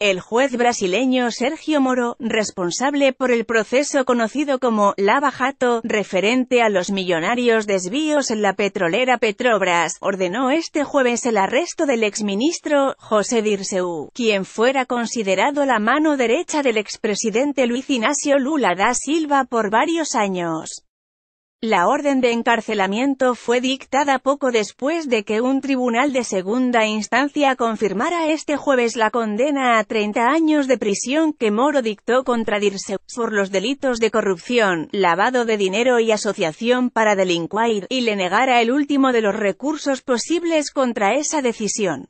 El juez brasileño Sergio Moro, responsable por el proceso conocido como Lava Jato, referente a los millonarios desvíos en la petrolera Petrobras, ordenó este jueves el arresto del exministro José Dirceu, quien fuera considerado la mano derecha del expresidente Luis Ignacio Lula da Silva por varios años. La orden de encarcelamiento fue dictada poco después de que un tribunal de segunda instancia confirmara este jueves la condena a 30 años de prisión que Moro dictó contra por los delitos de corrupción, lavado de dinero y asociación para delincuir, y le negara el último de los recursos posibles contra esa decisión.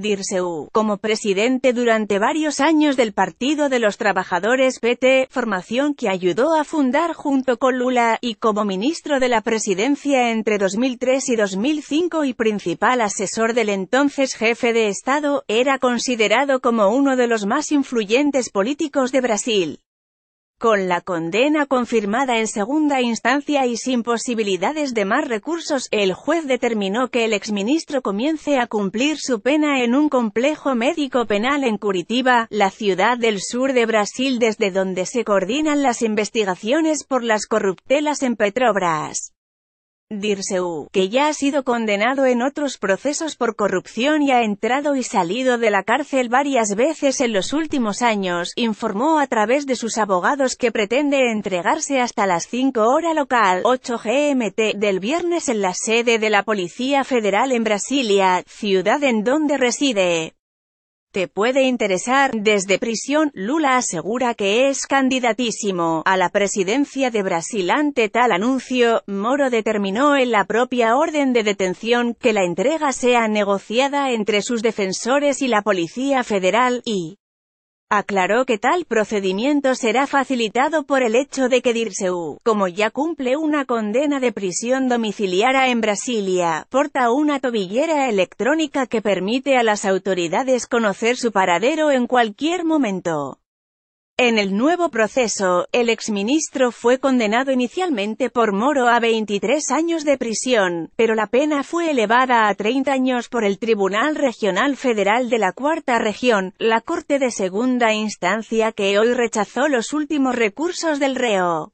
Dirceu, como presidente durante varios años del Partido de los Trabajadores PT, formación que ayudó a fundar junto con Lula, y como ministro de la presidencia entre 2003 y 2005 y principal asesor del entonces jefe de Estado, era considerado como uno de los más influyentes políticos de Brasil con la condena confirmada en segunda instancia y sin posibilidades de más recursos, el juez determinó que el exministro comience a cumplir su pena en un complejo médico penal en Curitiba, la ciudad del sur de Brasil desde donde se coordinan las investigaciones por las corruptelas en Petrobras. Dirseu, que ya ha sido condenado en otros procesos por corrupción y ha entrado y salido de la cárcel varias veces en los últimos años, informó a través de sus abogados que pretende entregarse hasta las 5 hora local, 8 GMT, del viernes en la sede de la Policía Federal en Brasilia, ciudad en donde reside. Te puede interesar, desde prisión, Lula asegura que es candidatísimo a la presidencia de Brasil ante tal anuncio, Moro determinó en la propia orden de detención que la entrega sea negociada entre sus defensores y la Policía Federal, y Aclaró que tal procedimiento será facilitado por el hecho de que Dirceu, como ya cumple una condena de prisión domiciliaria en Brasilia, porta una tobillera electrónica que permite a las autoridades conocer su paradero en cualquier momento. En el nuevo proceso, el exministro fue condenado inicialmente por Moro a 23 años de prisión, pero la pena fue elevada a 30 años por el Tribunal Regional Federal de la Cuarta Región, la Corte de Segunda Instancia que hoy rechazó los últimos recursos del reo.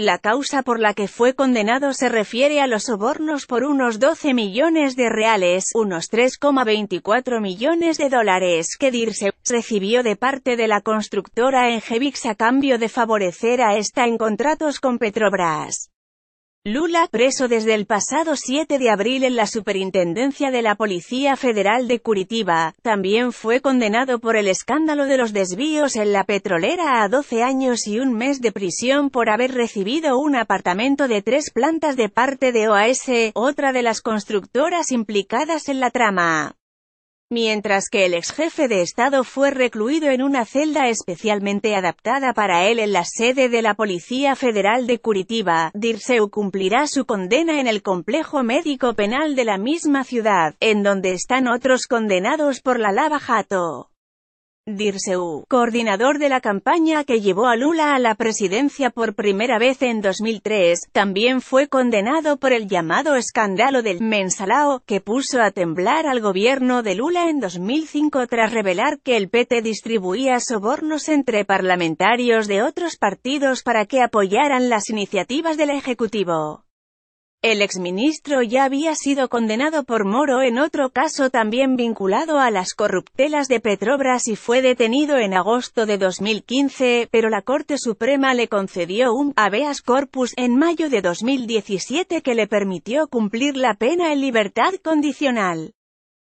La causa por la que fue condenado se refiere a los sobornos por unos 12 millones de reales, unos 3,24 millones de dólares que Dirce recibió de parte de la constructora Engevix a cambio de favorecer a esta en contratos con Petrobras. Lula preso desde el pasado 7 de abril en la Superintendencia de la Policía Federal de Curitiba, también fue condenado por el escándalo de los desvíos en la petrolera a 12 años y un mes de prisión por haber recibido un apartamento de tres plantas de parte de OAS, otra de las constructoras implicadas en la trama mientras que el ex jefe de Estado fue recluido en una celda especialmente adaptada para él en la sede de la Policía Federal de Curitiba. Dirceu cumplirá su condena en el complejo médico penal de la misma ciudad, en donde están otros condenados por la lava jato. Dirceu, coordinador de la campaña que llevó a Lula a la presidencia por primera vez en 2003, también fue condenado por el llamado escándalo del Mensalao, que puso a temblar al gobierno de Lula en 2005 tras revelar que el PT distribuía sobornos entre parlamentarios de otros partidos para que apoyaran las iniciativas del Ejecutivo. El exministro ya había sido condenado por Moro en otro caso también vinculado a las corruptelas de Petrobras y fue detenido en agosto de 2015, pero la Corte Suprema le concedió un habeas corpus en mayo de 2017 que le permitió cumplir la pena en libertad condicional.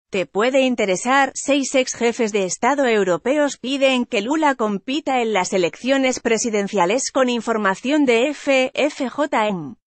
Te puede interesar, seis ex jefes de Estado europeos piden que Lula compita en las elecciones presidenciales con información de FFJM.